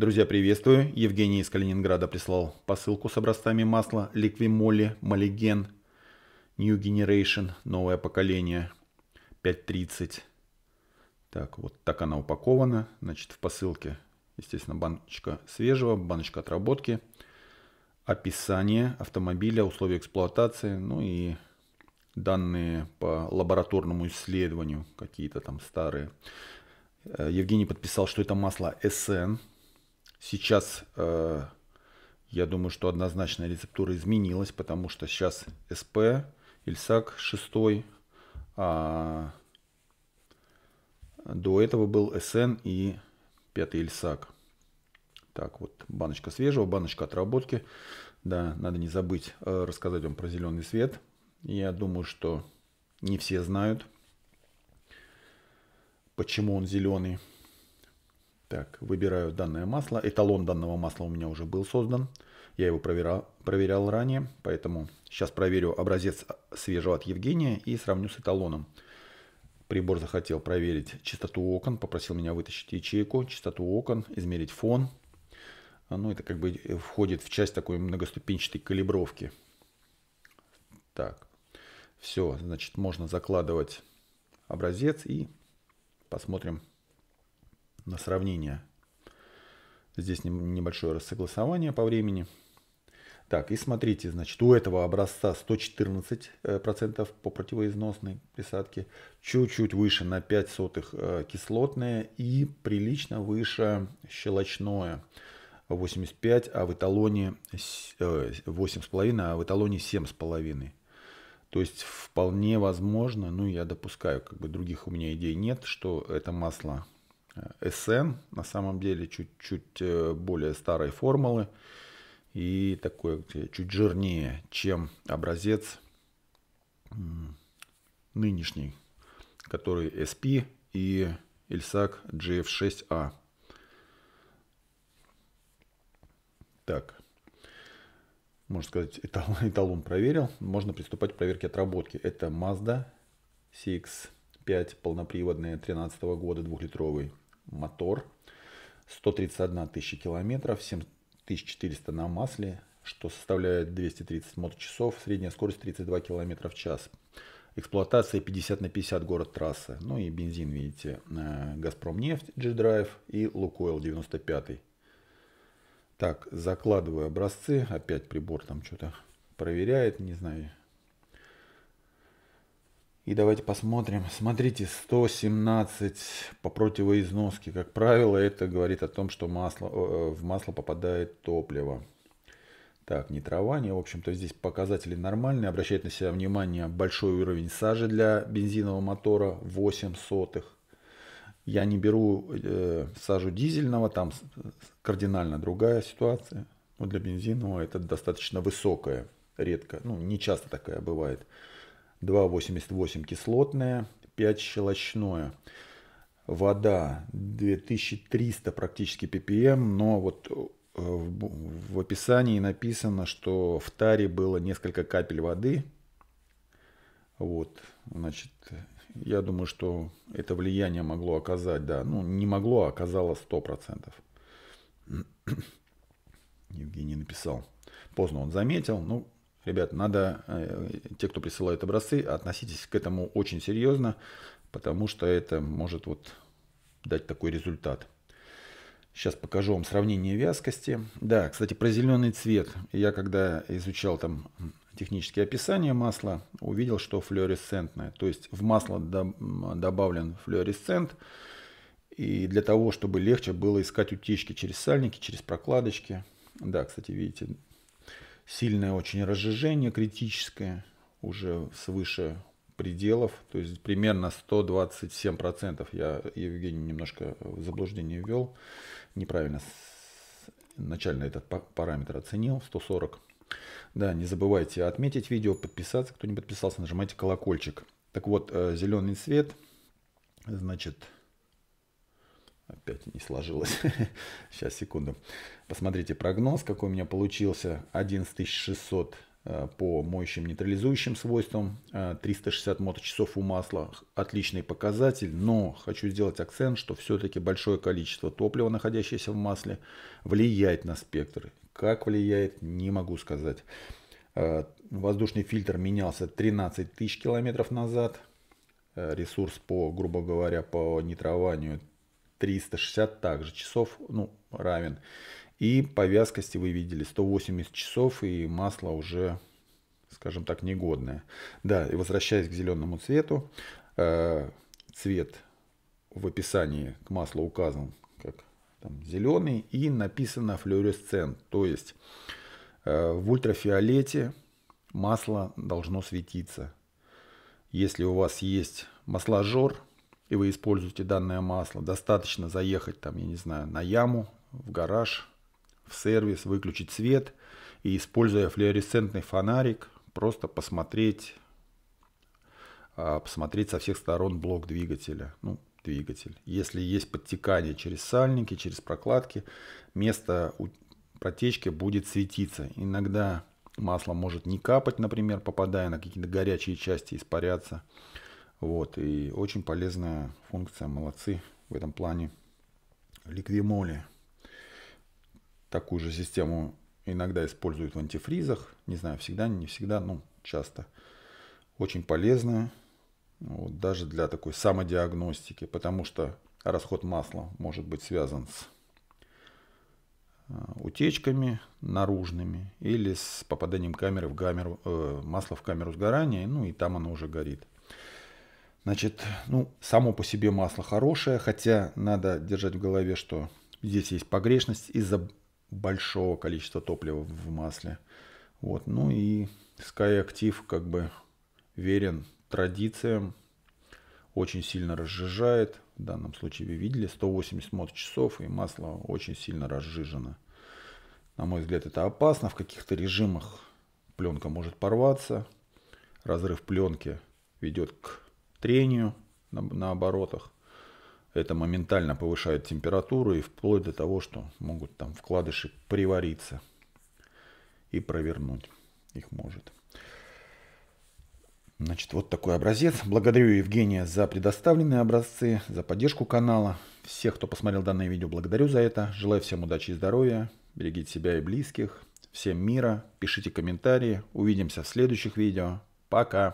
Друзья, приветствую. Евгений из Калининграда прислал посылку с образцами масла Ликвимоли, Малиген, New Generation, новое поколение, 5.30. Так, вот так она упакована. Значит, в посылке, естественно, баночка свежего, баночка отработки, описание автомобиля, условия эксплуатации, ну и данные по лабораторному исследованию, какие-то там старые. Э, Евгений подписал, что это масло SN, Сейчас э, я думаю, что однозначная рецептура изменилась, потому что сейчас СП, Ильсак 6, а до этого был СН и 5 Ильсак. Так, вот баночка свежего, баночка отработки. Да, надо не забыть э, рассказать вам про зеленый свет. Я думаю, что не все знают, почему он зеленый. Так, выбираю данное масло. Эталон данного масла у меня уже был создан. Я его проверял, проверял ранее, поэтому сейчас проверю образец свежего от Евгения и сравню с эталоном. Прибор захотел проверить чистоту окон, попросил меня вытащить ячейку, чистоту окон, измерить фон. А, ну, это как бы входит в часть такой многоступенчатой калибровки. Так, все, значит, можно закладывать образец и посмотрим, на сравнение. Здесь небольшое рассогласование по времени. Так, и смотрите, значит, у этого образца 114% э, по противоизносной присадке, чуть-чуть выше на 5 сотых э, кислотное и прилично выше щелочное. 85, а в эталоне 8,5, э, а в эталоне 7,5. То есть вполне возможно, ну я допускаю, как бы других у меня идей нет, что это масло SN, э, на самом деле чуть-чуть э, более старой формулы и такой чуть жирнее, чем образец нынешний, который SP и Ilsac GF6A. А. Так, можно сказать, эталон, эталон проверил. Можно приступать к проверке отработки. Это Mazda CX-5 полноприводная 2013 года двухлитровый мотор 131 тысяча километров, 7400 на масле, что составляет 230 моточасов, средняя скорость 32 км в час. Эксплуатация 50 на 50 город трассы. Ну и бензин, видите, э, Газпром нефть, G-Drive и Лукойл 95. Так, закладываю образцы. Опять прибор там что-то проверяет, не знаю, и давайте посмотрим. Смотрите, 117 по противоизноске. Как правило, это говорит о том, что масло, э, в масло попадает топливо. Так, не трава, не, в общем-то, здесь показатели нормальные. Обращает на себя внимание большой уровень сажи для бензинового мотора 8 сотых. Я не беру э, сажу дизельного, там кардинально другая ситуация. Но для бензинового это достаточно высокая, редко, ну, не часто такая бывает. 2,88 кислотное, 5 щелочное. Вода 2300 практически ppm, но вот э, в описании написано, что в таре было несколько капель воды. Вот, значит, я думаю, что это влияние могло оказать, да. Ну, не могло, а оказало 100%. Евгений написал. Поздно он заметил, ну, Ребят, надо, э, те, кто присылает образцы, относитесь к этому очень серьезно, потому что это может вот дать такой результат. Сейчас покажу вам сравнение вязкости. Да, кстати, про зеленый цвет. Я когда изучал там технические описания масла, увидел, что флуоресцентное. То есть в масло добавлен флуоресцент. И для того, чтобы легче было искать утечки через сальники, через прокладочки. Да, кстати, видите, сильное очень разжижение критическое, уже свыше пределов, то есть примерно 127%. Я Евгений немножко в заблуждение ввел, неправильно начально этот параметр оценил, 140. Да, не забывайте отметить видео, подписаться, кто не подписался, нажимайте колокольчик. Так вот, э, зеленый цвет, значит, Опять не сложилось. Сейчас, секунду. Посмотрите прогноз, какой у меня получился. 11600 э, по моющим нейтрализующим свойствам. 360 э, моточасов у масла. Отличный показатель, но хочу сделать акцент, что все-таки большое количество топлива, находящееся в масле, влияет на спектр. Как влияет, не могу сказать. Э, воздушный фильтр менялся 13 тысяч километров назад. Ресурс по, грубо говоря, по нитрованию 360 также часов ну, равен. И по вязкости вы видели 180 часов, и масло уже, скажем так, негодное. Да, и возвращаясь к зеленому цвету, э, цвет в описании к маслу указан как там, зеленый и написано флюоресцент, то есть э, в ультрафиолете масло должно светиться. Если у вас есть масложор, и вы используете данное масло, достаточно заехать там, я не знаю, на яму, в гараж, в сервис, выключить свет и, используя флуоресцентный фонарик, просто посмотреть, а, посмотреть со всех сторон блок двигателя. Ну, двигатель. Если есть подтекание через сальники, через прокладки, место протечки будет светиться. Иногда масло может не капать, например, попадая на какие-то горячие части, испаряться. Вот, и очень полезная функция, молодцы в этом плане. Ликвимоли. Такую же систему иногда используют в антифризах. Не знаю, всегда, не всегда, но часто. Очень полезная. Вот, даже для такой самодиагностики, потому что расход масла может быть связан с э, утечками наружными или с попаданием камеры в камеру, э, масла в камеру сгорания, ну и там оно уже горит. Значит, ну, само по себе масло хорошее, хотя надо держать в голове, что здесь есть погрешность из-за большого количества топлива в масле. Вот, ну и SkyActiv как бы верен традициям, очень сильно разжижает. В данном случае вы видели 180 моточасов и масло очень сильно разжижено. На мой взгляд это опасно. В каких-то режимах пленка может порваться. Разрыв пленки ведет к трению на, на оборотах. Это моментально повышает температуру и вплоть до того, что могут там вкладыши привариться и провернуть их может. Значит, вот такой образец. Благодарю Евгения за предоставленные образцы, за поддержку канала. Всех, кто посмотрел данное видео, благодарю за это. Желаю всем удачи и здоровья. Берегите себя и близких. Всем мира. Пишите комментарии. Увидимся в следующих видео. Пока.